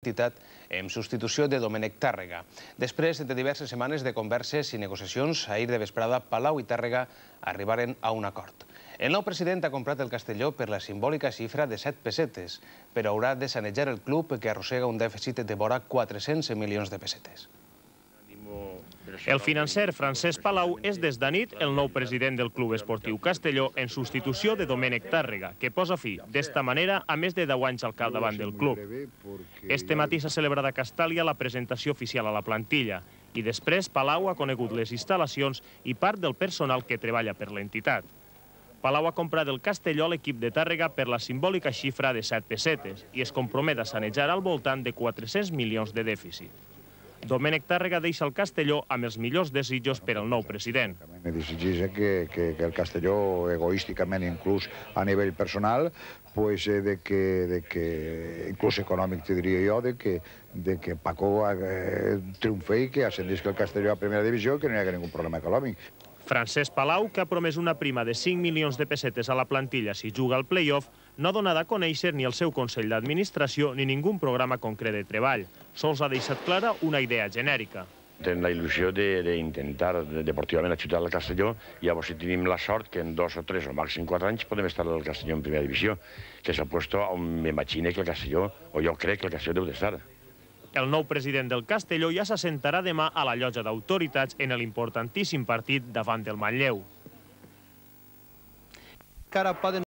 entitat en substitució de Domènec Tàrrega. Després de diverses setmanes de converses i negociacions, ahir de vesprada Palau i Tàrrega arribaren a un acord. El nou president ha comprat el Castelló per la simbòlica xifra de 7 pessetes, però haurà de sanejar el club que arrossega un dèficit de vora 400 milions de pessetes. El financer Francesc Palau és des de nit el nou president del Club Esportiu Castelló en substitució de Domènec Tàrrega, que posa fi, d'esta manera, a més de 10 anys al capdavant del club. Este matí s'ha celebrat a Castàlia la presentació oficial a la plantilla i després Palau ha conegut les instal·lacions i part del personal que treballa per l'entitat. Palau ha comprat el Castelló a l'equip de Tàrrega per la simbòlica xifra de 7 pessetes i es compromet a sanejar al voltant de 400 milions de dèficit. Domènec Tàrrega deixa el Castelló amb els millors desitjos per al nou president. Me desigis que, que, que el Castelló, egoísticament, inclús a nivell personal, pues, eh, de que, de que, inclús econòmic, te diria jo, de que, de que Paco eh, triomfe i que ascendís el Castelló a primera divisió que no hi hagi ningú problema econòmic. Francesc Palau, que ha promès una prima de 5 milions de pessetes a la plantilla si juga al play-off, no ha donat a conèixer ni el seu Consell d'Administració ni ningun programa concret de treball sols ha deixat clara una idea genèrica. Tenim la il·lusió d'intentar de, de deportivament ajudar el Castelló i llavors si tenim la sort que en dos o tres o màxim quatre anys podem estar al Castelló en primera divisió, que és el puesto on m'imagina que el Castelló, o jo crec que el Castelló deu d'estar. El nou president del Castelló ja s'assentarà demà a la llotja d'autoritats en l'importantíssim partit davant del Manlleu. Cara poden